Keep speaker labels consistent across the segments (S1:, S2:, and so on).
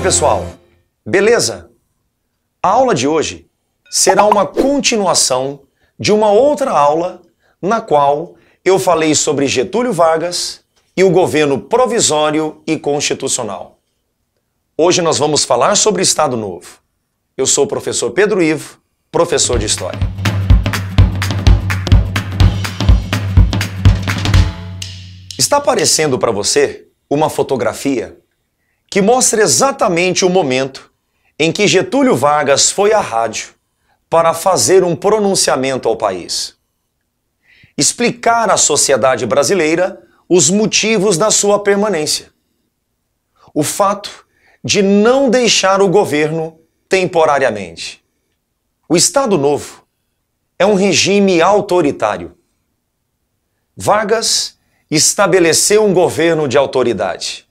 S1: Oi, pessoal. Beleza? A aula de hoje será uma continuação de uma outra aula na qual eu falei sobre Getúlio Vargas e o governo provisório e constitucional. Hoje nós vamos falar sobre Estado Novo. Eu sou o professor Pedro Ivo, professor de História. Está aparecendo para você uma fotografia que mostra exatamente o momento em que Getúlio Vargas foi à rádio para fazer um pronunciamento ao país. Explicar à sociedade brasileira os motivos da sua permanência. O fato de não deixar o governo temporariamente. O Estado Novo é um regime autoritário. Vargas estabeleceu um governo de autoridade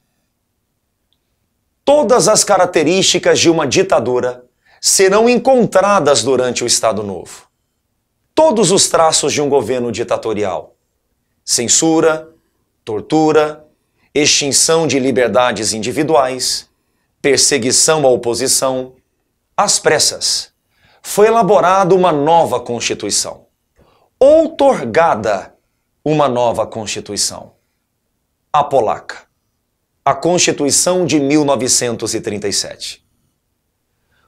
S1: todas as características de uma ditadura serão encontradas durante o Estado Novo. Todos os traços de um governo ditatorial: censura, tortura, extinção de liberdades individuais, perseguição à oposição. Às pressas, foi elaborada uma nova Constituição, outorgada uma nova Constituição, a polaca a Constituição de 1937.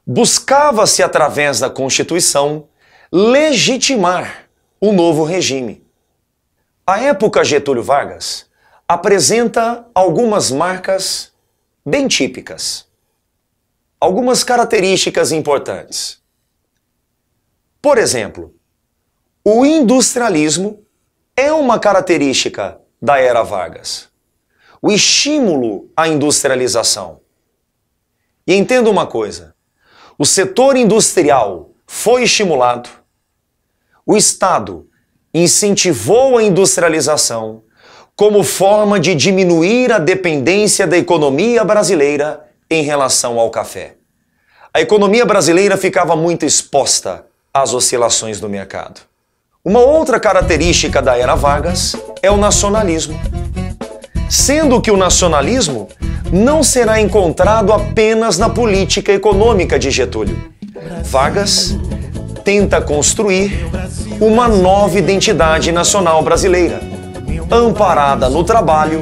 S1: Buscava-se, através da Constituição, legitimar o novo regime. A época Getúlio Vargas apresenta algumas marcas bem típicas, algumas características importantes. Por exemplo, o industrialismo é uma característica da era Vargas o estímulo à industrialização. E entenda uma coisa: o setor industrial foi estimulado, o Estado incentivou a industrialização como forma de diminuir a dependência da economia brasileira em relação ao café. A economia brasileira ficava muito exposta às oscilações do mercado. Uma outra característica da era Vargas é o nacionalismo sendo que o nacionalismo não será encontrado apenas na política econômica de Getúlio. Vargas tenta construir uma nova identidade nacional brasileira, amparada no trabalho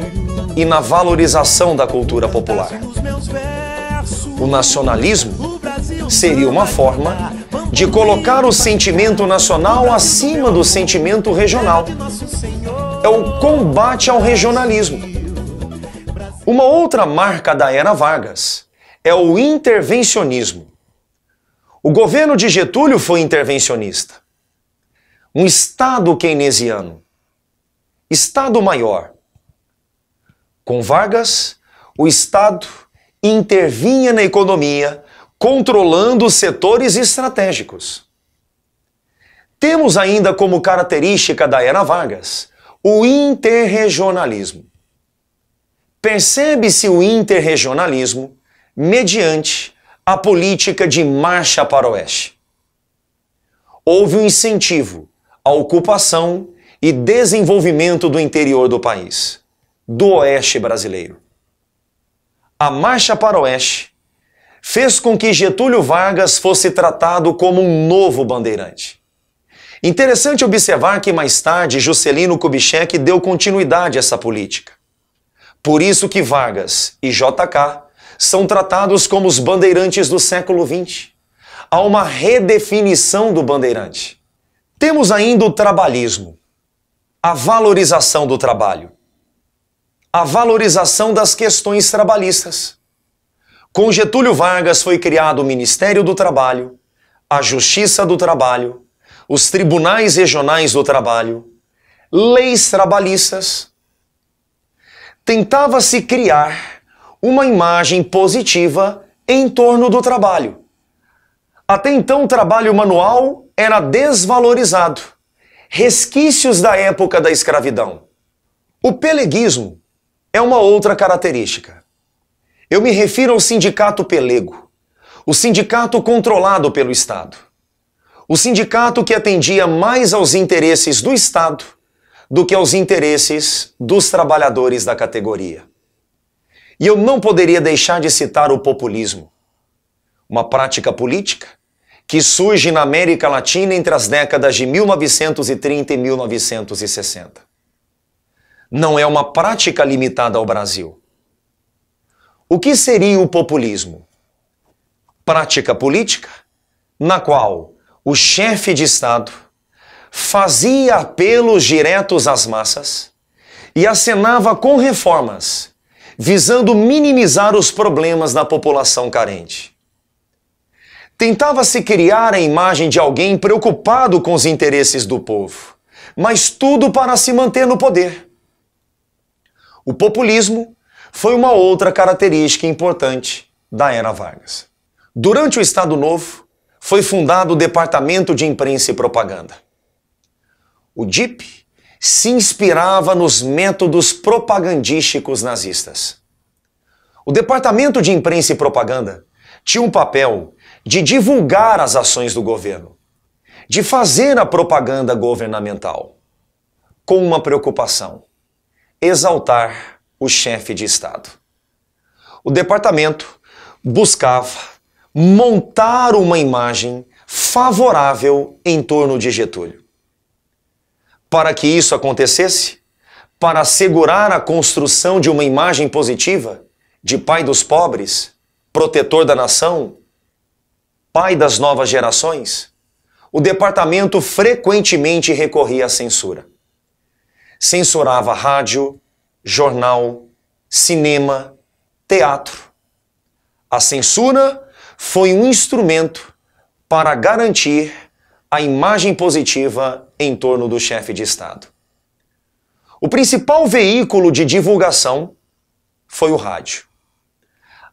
S1: e na valorização da cultura popular. O nacionalismo seria uma forma de colocar o sentimento nacional acima do sentimento regional. É o combate ao regionalismo uma outra marca da era Vargas é o intervencionismo. O governo de Getúlio foi intervencionista. Um Estado keynesiano. Estado maior. Com Vargas, o Estado intervinha na economia, controlando os setores estratégicos. Temos ainda como característica da era Vargas o interregionalismo. Percebe-se o interregionalismo mediante a política de marcha para o oeste. Houve um incentivo à ocupação e desenvolvimento do interior do país, do oeste brasileiro. A marcha para o oeste fez com que Getúlio Vargas fosse tratado como um novo bandeirante. Interessante observar que mais tarde Juscelino Kubitschek deu continuidade a essa política. Por isso que Vargas e JK são tratados como os bandeirantes do século XX. Há uma redefinição do bandeirante. Temos ainda o trabalhismo, a valorização do trabalho, a valorização das questões trabalhistas. Com Getúlio Vargas foi criado o Ministério do Trabalho, a Justiça do Trabalho, os Tribunais Regionais do Trabalho, leis trabalhistas, tentava-se criar uma imagem positiva em torno do trabalho. Até então, o trabalho manual era desvalorizado, resquícios da época da escravidão. O peleguismo é uma outra característica. Eu me refiro ao sindicato pelego, o sindicato controlado pelo Estado. O sindicato que atendia mais aos interesses do Estado do que aos interesses dos trabalhadores da categoria. E eu não poderia deixar de citar o populismo, uma prática política que surge na América Latina entre as décadas de 1930 e 1960. Não é uma prática limitada ao Brasil. O que seria o populismo? Prática política na qual o chefe de Estado fazia apelos diretos às massas e acenava com reformas, visando minimizar os problemas da população carente. Tentava-se criar a imagem de alguém preocupado com os interesses do povo, mas tudo para se manter no poder. O populismo foi uma outra característica importante da era Vargas. Durante o Estado Novo, foi fundado o Departamento de Imprensa e Propaganda o DIP, se inspirava nos métodos propagandísticos nazistas. O Departamento de Imprensa e Propaganda tinha um papel de divulgar as ações do governo, de fazer a propaganda governamental, com uma preocupação: exaltar o chefe de Estado. O departamento buscava montar uma imagem favorável em torno de Getúlio. Para que isso acontecesse, para assegurar a construção de uma imagem positiva de pai dos pobres, protetor da nação, pai das novas gerações, o departamento frequentemente recorria à censura. Censurava rádio, jornal, cinema, teatro. A censura foi um instrumento para garantir a imagem positiva em torno do chefe de Estado. O principal veículo de divulgação foi o rádio.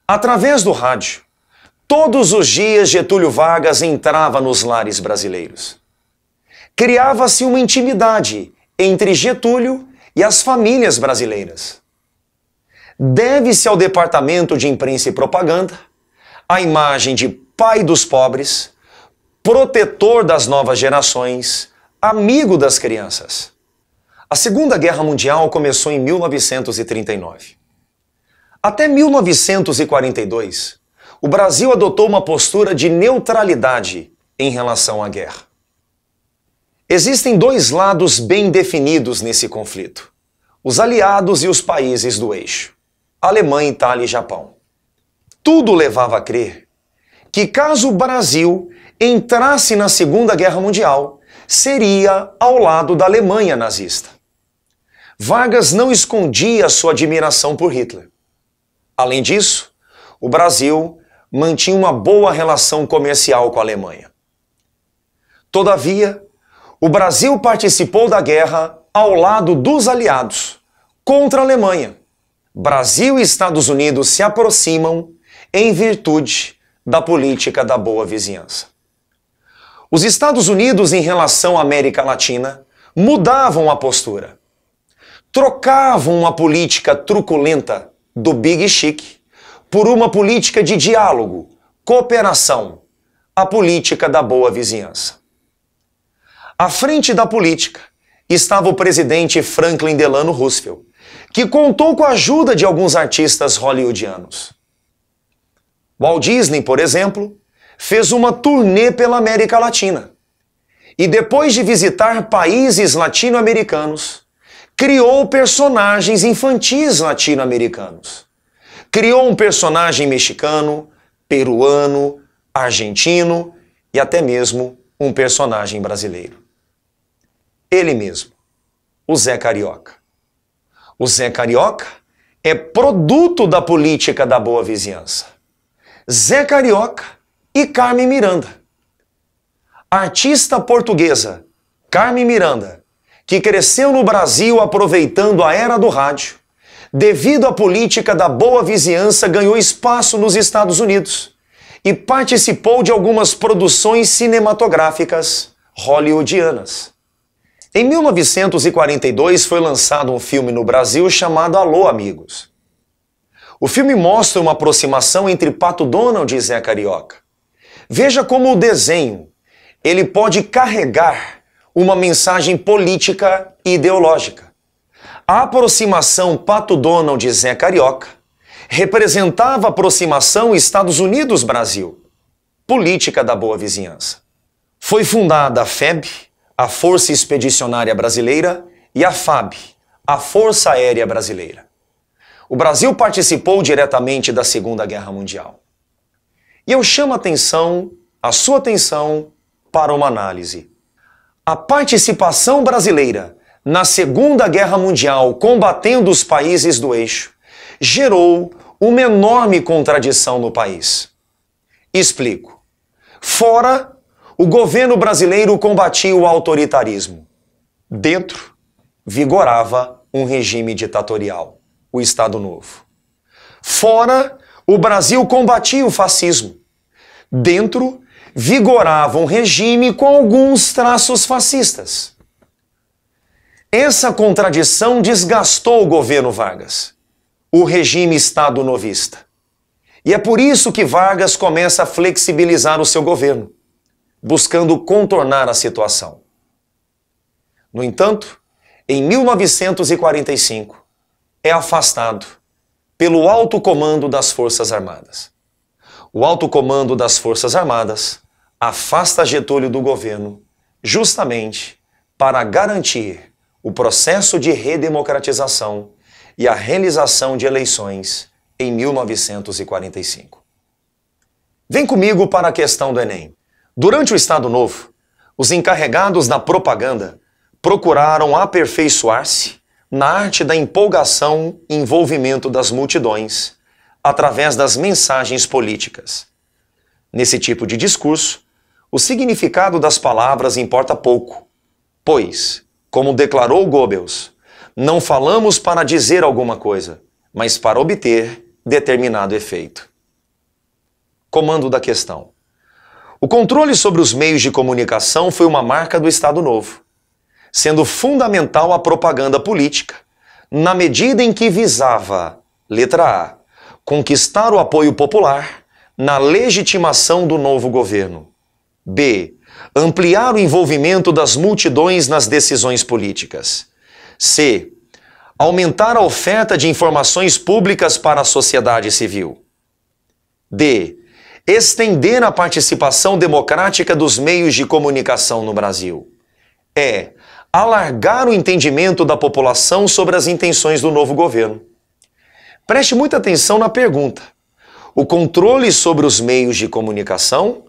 S1: Através do rádio, todos os dias Getúlio Vargas entrava nos lares brasileiros. Criava-se uma intimidade entre Getúlio e as famílias brasileiras. Deve-se ao Departamento de Imprensa e Propaganda a imagem de pai dos pobres protetor das novas gerações, amigo das crianças. A Segunda Guerra Mundial começou em 1939. Até 1942, o Brasil adotou uma postura de neutralidade em relação à guerra. Existem dois lados bem definidos nesse conflito: os aliados e os países do eixo, Alemanha, Itália e Japão. Tudo levava a crer que caso o Brasil entrasse na Segunda Guerra Mundial, seria ao lado da Alemanha nazista. Vargas não escondia sua admiração por Hitler. Além disso, o Brasil mantinha uma boa relação comercial com a Alemanha. Todavia, o Brasil participou da guerra ao lado dos aliados, contra a Alemanha. Brasil e Estados Unidos se aproximam em virtude da política da boa vizinhança. Os Estados Unidos, em relação à América Latina, mudavam a postura. Trocavam a política truculenta do Big Chic por uma política de diálogo, cooperação, a política da boa vizinhança. À frente da política estava o presidente Franklin Delano Roosevelt, que contou com a ajuda de alguns artistas hollywoodianos. Walt Disney, por exemplo, fez uma turnê pela América Latina. E depois de visitar países latino-americanos, criou personagens infantis latino-americanos. Criou um personagem mexicano, peruano, argentino e até mesmo um personagem brasileiro. Ele mesmo, o Zé Carioca. O Zé Carioca é produto da política da boa vizinhança. Zé Carioca e Carmen Miranda. Artista portuguesa Carmen Miranda, que cresceu no Brasil aproveitando a era do rádio, devido à política da boa vizinhança, ganhou espaço nos Estados Unidos e participou de algumas produções cinematográficas hollywoodianas. Em 1942 foi lançado um filme no Brasil chamado Alô Amigos o filme mostra uma aproximação entre Pato Donald e Zé Carioca. Veja como o desenho ele pode carregar uma mensagem política e ideológica. A aproximação Pato Donald e Zé Carioca representava a aproximação Estados Unidos-Brasil, política da boa vizinhança. Foi fundada a FEB, a Força Expedicionária Brasileira, e a FAB, a Força Aérea Brasileira. O Brasil participou diretamente da Segunda Guerra Mundial. E eu chamo a atenção, a sua atenção, para uma análise. A participação brasileira na Segunda Guerra Mundial combatendo os países do eixo gerou uma enorme contradição no país. Explico. Fora, o governo brasileiro combatia o autoritarismo. Dentro, vigorava um regime ditatorial o Estado Novo. Fora, o Brasil combatia o fascismo. Dentro, vigorava um regime com alguns traços fascistas. Essa contradição desgastou o governo Vargas, o regime Estado novista. E é por isso que Vargas começa a flexibilizar o seu governo, buscando contornar a situação. No entanto, em 1945, é afastado pelo alto comando das Forças Armadas. O alto comando das Forças Armadas afasta Getúlio do governo justamente para garantir o processo de redemocratização e a realização de eleições em 1945. Vem comigo para a questão do Enem. Durante o Estado Novo, os encarregados da propaganda procuraram aperfeiçoar-se na arte da empolgação e envolvimento das multidões através das mensagens políticas. Nesse tipo de discurso, o significado das palavras importa pouco, pois, como declarou Goebbels, não falamos para dizer alguma coisa, mas para obter determinado efeito. Comando da questão. O controle sobre os meios de comunicação foi uma marca do Estado Novo sendo fundamental a propaganda política, na medida em que visava, letra A, conquistar o apoio popular na legitimação do novo governo. B. Ampliar o envolvimento das multidões nas decisões políticas. C. Aumentar a oferta de informações públicas para a sociedade civil. D. Estender a participação democrática dos meios de comunicação no Brasil. E alargar o entendimento da população sobre as intenções do novo governo. Preste muita atenção na pergunta. O controle sobre os meios de comunicação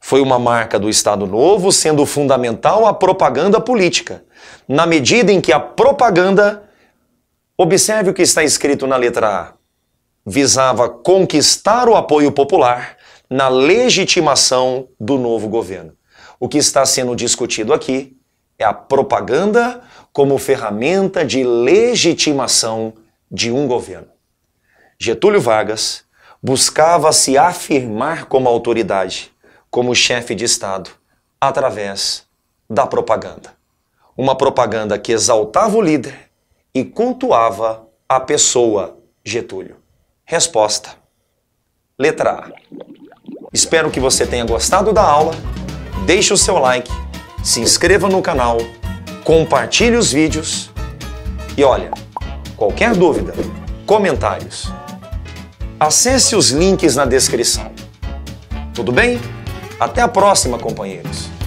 S1: foi uma marca do Estado Novo, sendo fundamental a propaganda política, na medida em que a propaganda, observe o que está escrito na letra A, visava conquistar o apoio popular na legitimação do novo governo. O que está sendo discutido aqui é a propaganda como ferramenta de legitimação de um governo. Getúlio Vargas buscava se afirmar como autoridade, como chefe de Estado, através da propaganda. Uma propaganda que exaltava o líder e cultuava a pessoa Getúlio. Resposta: Letra A. Espero que você tenha gostado da aula. Deixe o seu like se inscreva no canal, compartilhe os vídeos e olha, qualquer dúvida, comentários, acesse os links na descrição. Tudo bem? Até a próxima, companheiros!